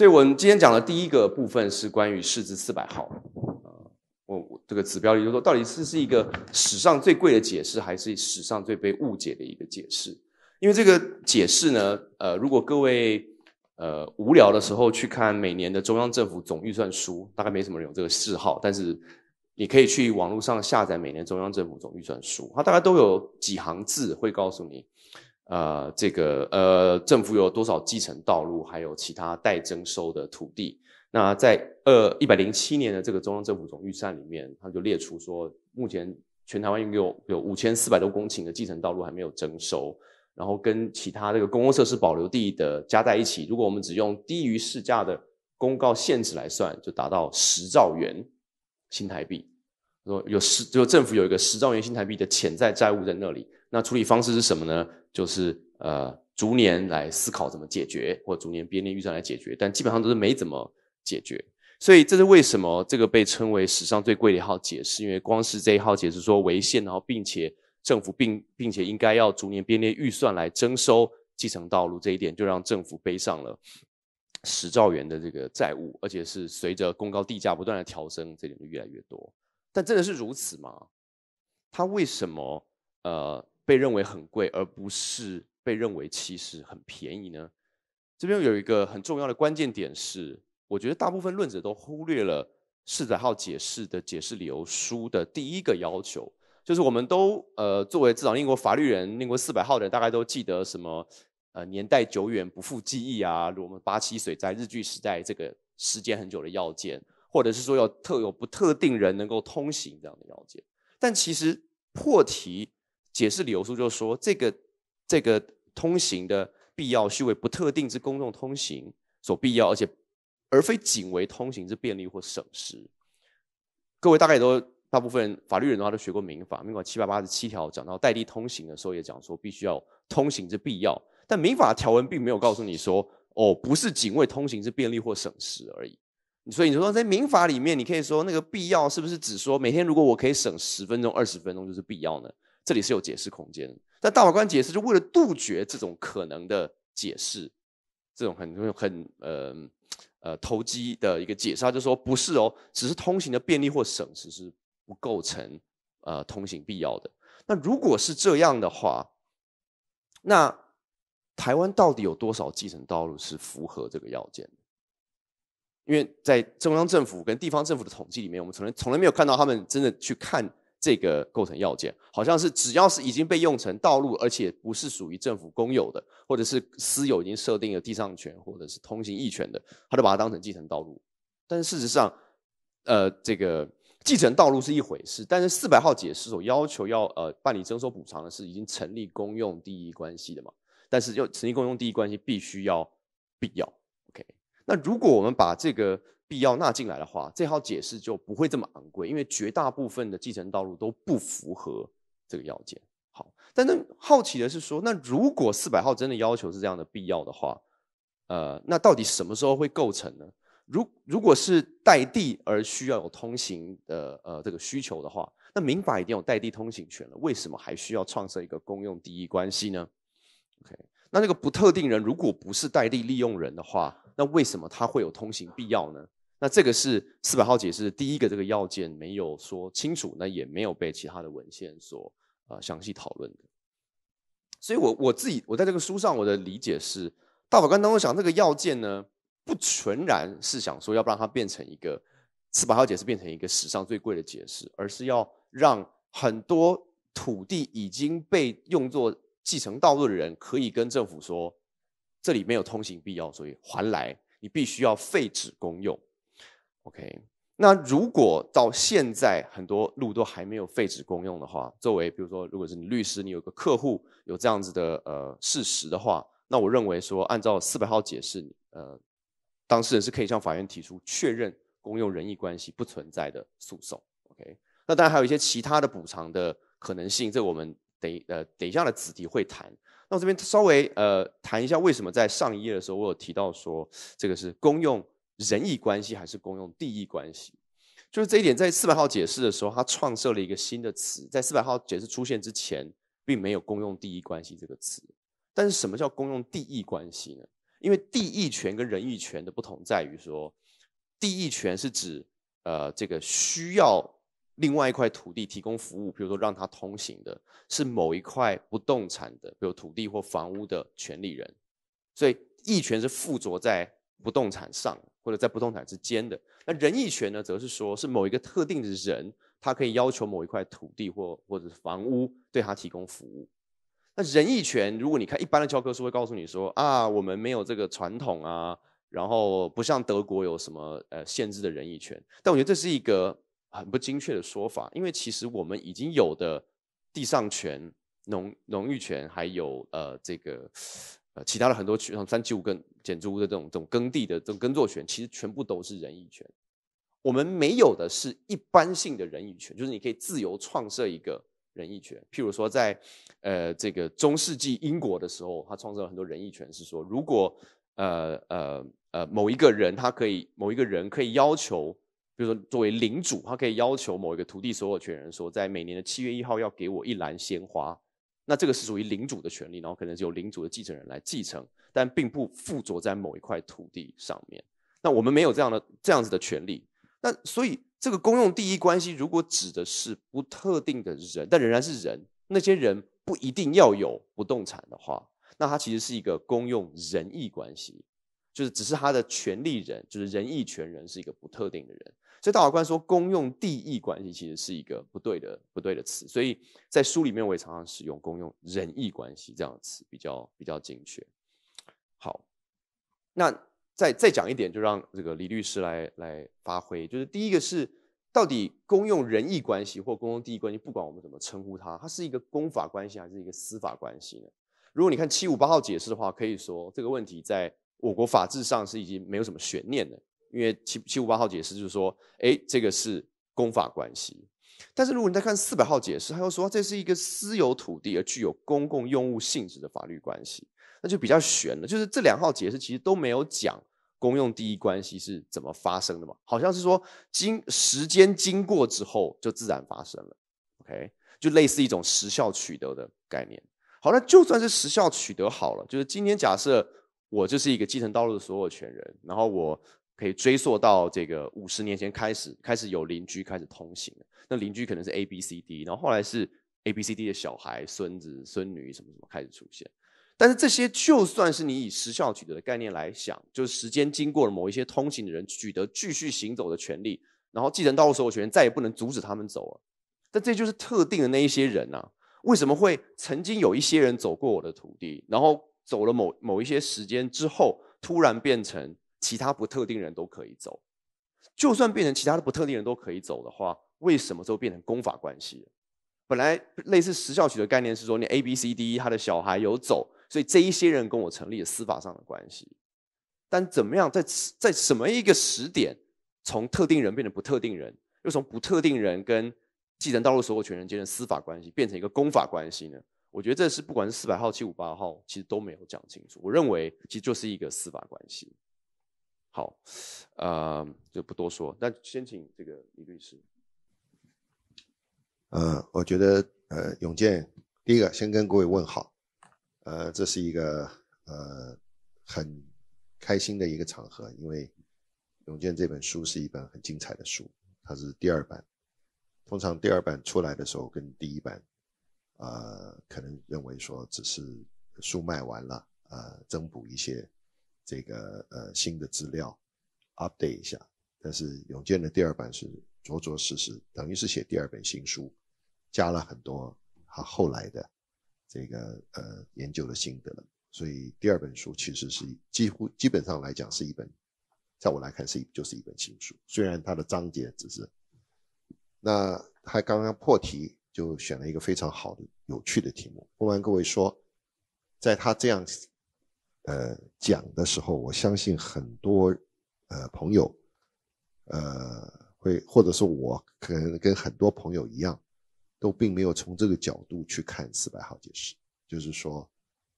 所以，我们今天讲的第一个部分是关于市值四百号啊，我这个指标，也就是说，到底是是一个史上最贵的解释，还是史上最被误解的一个解释？因为这个解释呢，呃，如果各位呃无聊的时候去看每年的中央政府总预算书，大概没什么人有这个嗜好，但是你可以去网络上下载每年中央政府总预算书，它大概都有几行字会告诉你。呃，这个呃，政府有多少继承道路，还有其他待征收的土地？那在呃一百零七年的这个中央政府总预算里面，他就列出说，目前全台湾有有五千四百多公顷的继承道路还没有征收，然后跟其他这个公共设施保留地的加在一起，如果我们只用低于市价的公告限制来算，就达到十兆元新台币。有十，就政府有一个十兆元新台币的潜在债务在那里。那处理方式是什么呢？就是呃，逐年来思考怎么解决，或逐年编列预算来解决。但基本上都是没怎么解决。所以这是为什么这个被称为史上最贵的一号？解释因为光是这一号解释说违宪，然后并且政府并并且应该要逐年编列预算来征收继承道路这一点，就让政府背上了十兆元的这个债务，而且是随着公高地价不断的调升，这点就越来越多。但真的是如此吗？它为什么呃被认为很贵，而不是被认为其实很便宜呢？这边有一个很重要的关键点是，我觉得大部分论者都忽略了四百号解释的解释理由书的第一个要求，就是我们都呃作为至少英国法律人、英国四百号人，大概都记得什么呃年代久远不复记忆啊，如我们八七水灾、日据时代这个时间很久的要件。或者是说要特有不特定人能够通行这样的要件，但其实破题解释理由书就是说这个这个通行的必要，须为不特定之公众通行所必要，而且而非仅为通行之便利或省时。各位大概都大部分法律人的话都学过民法，民法七百八十七条讲到代立通行的时候也讲说，必须要通行之必要，但民法条文并没有告诉你说哦，不是仅为通行之便利或省时而已。所以你说在民法里面，你可以说那个必要是不是只说每天如果我可以省十分钟、二十分钟就是必要呢？这里是有解释空间。但大法官解释就为了杜绝这种可能的解释，这种很很呃呃投机的一个解释，他就说不是哦，只是通行的便利或省时是不构成呃通行必要的。那如果是这样的话，那台湾到底有多少基层道路是符合这个要件的？因为在中央政府跟地方政府的统计里面，我们从来从来没有看到他们真的去看这个构成要件，好像是只要是已经被用成道路，而且不是属于政府公有的，或者是私有已经设定了地上权或者是通行义权的，他就把它当成继承道路。但是事实上，呃，这个继承道路是一回事，但是四百号解释所要求要呃办理征收补偿的是已经成立公用地一关系的嘛？但是要成立公用地一关系，必须要必要。那如果我们把这个必要纳进来的话，这号解释就不会这么昂贵，因为绝大部分的继承道路都不符合这个要件。好，但是好奇的是说，那如果四百号真的要求是这样的必要的话，呃，那到底什么时候会构成呢？如如果是代地而需要有通行的呃这个需求的话，那民法已经有代地通行权了，为什么还需要创设一个公用地一关系呢？OK，那那个不特定人如果不是代地利用人的话。那为什么它会有通行必要呢？那这个是四百号解释第一个这个要件没有说清楚，那也没有被其他的文献所啊详细讨论的。所以，我我自己我在这个书上我的理解是，大法官当中想这个要件呢，不全然是想说，要不让它变成一个四百号解释变成一个史上最贵的解释，而是要让很多土地已经被用作继承道路的人，可以跟政府说。这里没有通行必要，所以还来，你必须要废止公用。OK，那如果到现在很多路都还没有废止公用的话，作为比如说，如果是你律师，你有个客户有这样子的呃事实的话，那我认为说，按照四百号解释，呃，当事人是可以向法院提出确认公用人意关系不存在的诉讼。OK，那当然还有一些其他的补偿的可能性，这我们等呃等一下的子题会谈。那我这边稍微呃谈一下，为什么在上一页的时候我有提到说这个是公用仁义关系还是公用地义关系？就是这一点，在四百号解释的时候，他创设了一个新的词，在四百号解释出现之前，并没有“公用地义关系”这个词。但是什么叫“公用地义关系”呢？因为地义权跟仁义权的不同在于说，地义权是指呃这个需要。另外一块土地提供服务，比如说让他通行的是某一块不动产的，比如土地或房屋的权利人。所以役权是附着在不动产上或者在不动产之间的。那仁义权呢，则是说是某一个特定的人，他可以要求某一块土地或或者是房屋对他提供服务。那仁义权，如果你看一般的教科书，会告诉你说啊，我们没有这个传统啊，然后不像德国有什么呃限制的仁义权。但我觉得这是一个。很不精确的说法，因为其实我们已经有的地上权、农农域权，还有呃这个呃其他的很多权，像三七五耕建筑物的这种这种耕地的这种耕作权，其实全部都是人义权。我们没有的是一般性的人义权，就是你可以自由创设一个人义权。譬如说，在呃这个中世纪英国的时候，他创设了很多人义权，是说如果呃呃呃某一个人他可以某一个人可以要求。比如说，作为领主，他可以要求某一个土地所有权人说，在每年的七月一号要给我一篮鲜花。那这个是属于领主的权利，然后可能只有领主的继承人来继承，但并不附着在某一块土地上面。那我们没有这样的这样子的权利。那所以，这个公用第一关系如果指的是不特定的人，但仍然是人，那些人不一定要有不动产的话，那它其实是一个公用仁义关系，就是只是他的权利人，就是仁义权人是一个不特定的人。所以大法官说“公用地义关系”其实是一个不对的、不对的词，所以在书里面我也常常使用“公用仁义关系”这样的词，比较比较精确。好，那再再讲一点，就让这个李律师来来发挥。就是第一个是，到底公用仁义关系或公用地义关系，不管我们怎么称呼它，它是一个公法关系还是一个司法关系呢？如果你看七五八号解释的话，可以说这个问题在我国法制上是已经没有什么悬念的，因为七七五八号解释就是说，哎，这个是公法关系。但是如果你再看四百号解释，他又说这是一个私有土地而具有公共用物性质的法律关系，那就比较悬了。就是这两号解释其实都没有讲公用第一关系是怎么发生的嘛？好像是说经时间经过之后就自然发生了。OK，就类似一种时效取得的概念。好，那就算是时效取得好了，就是今天假设我就是一个基层道路的所有权人，然后我。可以追溯到这个五十年前开始，开始有邻居开始通行。那邻居可能是 A、B、C、D，然后后来是 A、B、C、D 的小孩、孙子、孙女什么什么开始出现。但是这些，就算是你以时效取得的概念来想，就是时间经过了某一些通行的人取得继续行走的权利，然后继承道路所有权，再也不能阻止他们走了。但这就是特定的那一些人啊，为什么会曾经有一些人走过我的土地，然后走了某某一些时间之后，突然变成？其他不特定人都可以走，就算变成其他的不特定人都可以走的话，为什么就变成公法关系？本来类似时效起的概念是说，你 A、B、C、D 他的小孩有走，所以这一些人跟我成立了司法上的关系。但怎么样在在什么一个时点，从特定人变成不特定人，又从不特定人跟继承道路所有权人间的司法关系变成一个公法关系呢？我觉得这是不管是四百号、七五八号，其实都没有讲清楚。我认为其实就是一个司法关系。好，啊，就不多说。那先请这个李律师。呃，我觉得，呃，永健，第一个先跟各位问好。呃，这是一个呃很开心的一个场合，因为永健这本书是一本很精彩的书，它是第二版。通常第二版出来的时候，跟第一版，啊，可能认为说只是书卖完了，呃，增补一些。这个呃新的资料，update 一下。但是永健的第二版是着着实实，等于是写第二本新书，加了很多他后来的这个呃研究的心得。所以第二本书其实是几乎基本上来讲是一本，在我来看是就是一本新书，虽然它的章节只是。那他刚刚破题就选了一个非常好的有趣的题目，不瞒各位说，在他这样。呃，讲的时候，我相信很多呃朋友，呃，会或者是我可能跟很多朋友一样，都并没有从这个角度去看四百号解释，就是说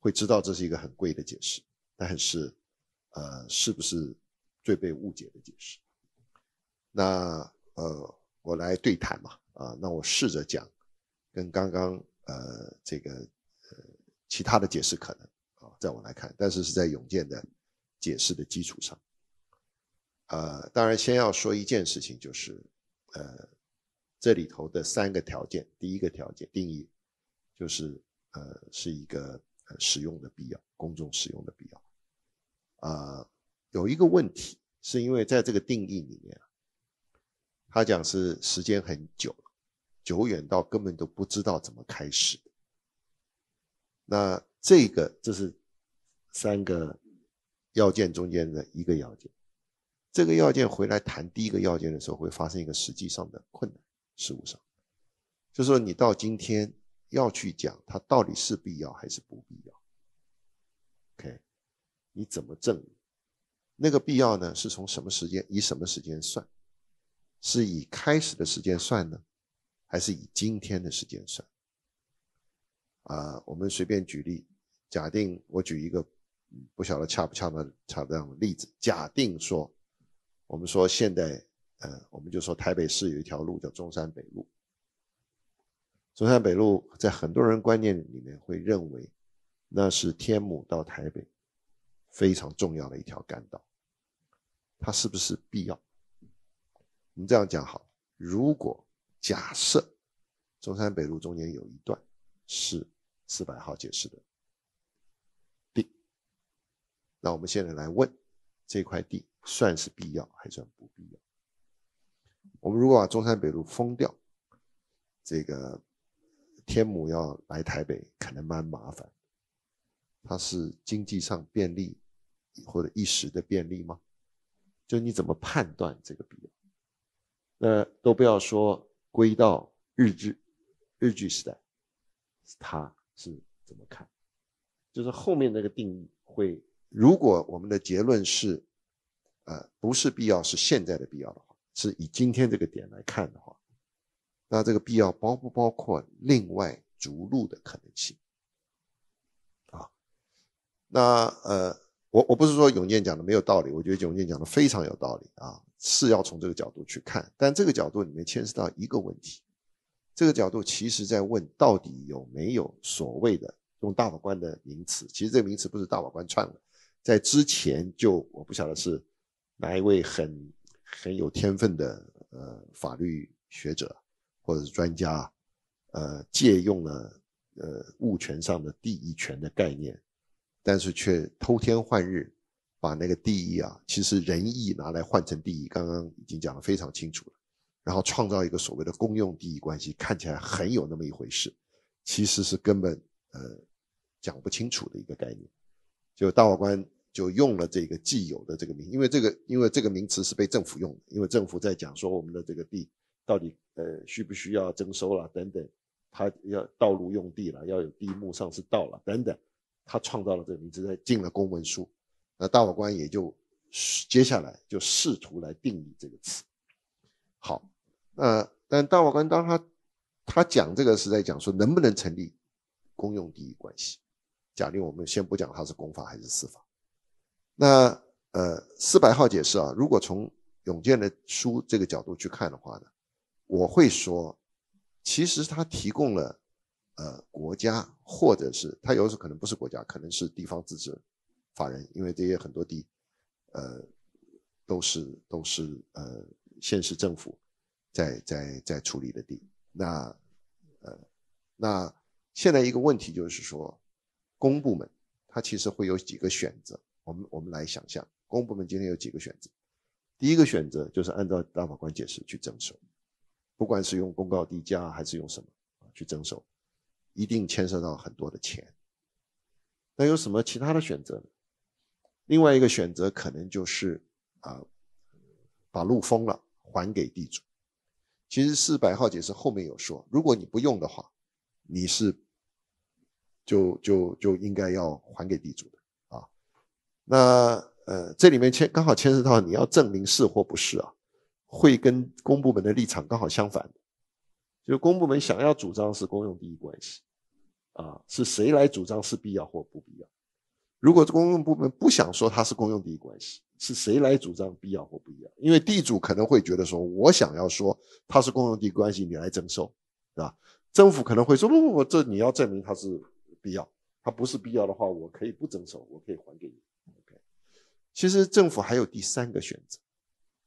会知道这是一个很贵的解释，但是呃，是不是最被误解的解释？那呃，我来对谈嘛，啊，那我试着讲，跟刚刚呃这个呃其他的解释可能。再我来看，但是是在永健的解释的基础上，呃，当然先要说一件事情，就是呃，这里头的三个条件，第一个条件定义就是呃是一个呃使用的必要，公众使用的必要，啊，有一个问题是因为在这个定义里面，他讲是时间很久，久远到根本都不知道怎么开始，那这个这是。三个要件中间的一个要件，这个要件回来谈第一个要件的时候，会发生一个实际上的困难。事物上，就说你到今天要去讲它到底是必要还是不必要。OK，你怎么证？那个必要呢？是从什么时间？以什么时间算？是以开始的时间算呢，还是以今天的时间算？啊，我们随便举例，假定我举一个。不晓得恰不恰当，恰当的例子。假定说，我们说现在，呃，我们就说台北市有一条路叫中山北路。中山北路在很多人观念里面会认为，那是天母到台北非常重要的一条干道。它是不是必要？我们这样讲好。如果假设中山北路中间有一段是四百号解释的。那我们现在来问，这块地算是必要，还算不必要？我们如果把中山北路封掉，这个天母要来台北可能蛮麻烦。它是经济上便利，或者一时的便利吗？就你怎么判断这个必要？那都不要说归到日治、日据时代，他是怎么看？就是后面那个定义会。如果我们的结论是，呃，不是必要，是现在的必要的话，是以今天这个点来看的话，那这个必要包不包括另外逐鹿的可能性？啊，那呃，我我不是说永健讲的没有道理，我觉得永健讲的非常有道理啊，是要从这个角度去看，但这个角度里面牵涉到一个问题，这个角度其实在问到底有没有所谓的用大法官的名词，其实这名词不是大法官串的。在之前就我不晓得是哪一位很很有天分的呃法律学者或者是专家，呃借用了呃物权上的第一权的概念，但是却偷天换日，把那个第一啊其实仁义拿来换成第一，刚刚已经讲得非常清楚了，然后创造一个所谓的公用第一关系，看起来很有那么一回事，其实是根本呃讲不清楚的一个概念，就大法官。就用了这个既有的这个名，因为这个，因为这个名词是被政府用的，因为政府在讲说我们的这个地到底呃需不需要征收了等等，他要道路用地了，要有地目上是道了等等，他创造了这个名词，在进了公文书，那大法官也就接下来就试图来定义这个词。好，呃，但大法官当他他讲这个是在讲说能不能成立公用地役关系，假定我们先不讲它是公法还是私法。那呃，四百号解释啊，如果从永健的书这个角度去看的话呢，我会说，其实他提供了，呃，国家或者是他有时候可能不是国家，可能是地方自治法人，因为这些很多地，呃，都是都是呃，县市政府在在在处理的地。那，呃，那现在一个问题就是说，公部门它其实会有几个选择。我们我们来想象，公部门今天有几个选择。第一个选择就是按照大法官解释去征收，不管是用公告递价还是用什么啊去征收，一定牵涉到很多的钱。那有什么其他的选择呢？另外一个选择可能就是啊，把路封了，还给地主。其实四百号解释后面有说，如果你不用的话，你是就就就应该要还给地主的。那呃，这里面牵刚好牵涉到你要证明是或不是啊，会跟公部门的立场刚好相反，就公部门想要主张是公用地关系，啊，是谁来主张是必要或不必要？如果公共部门不想说它是公用地关系，是谁来主张必要或不必要？因为地主可能会觉得说我想要说它是公用地关系，你来征收，是吧？政府可能会说如果这你要证明它是必要，它不是必要的话，我可以不征收，我可以还给你。其实政府还有第三个选择，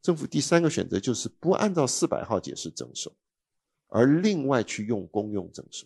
政府第三个选择就是不按照四百号解释征收，而另外去用公用征收。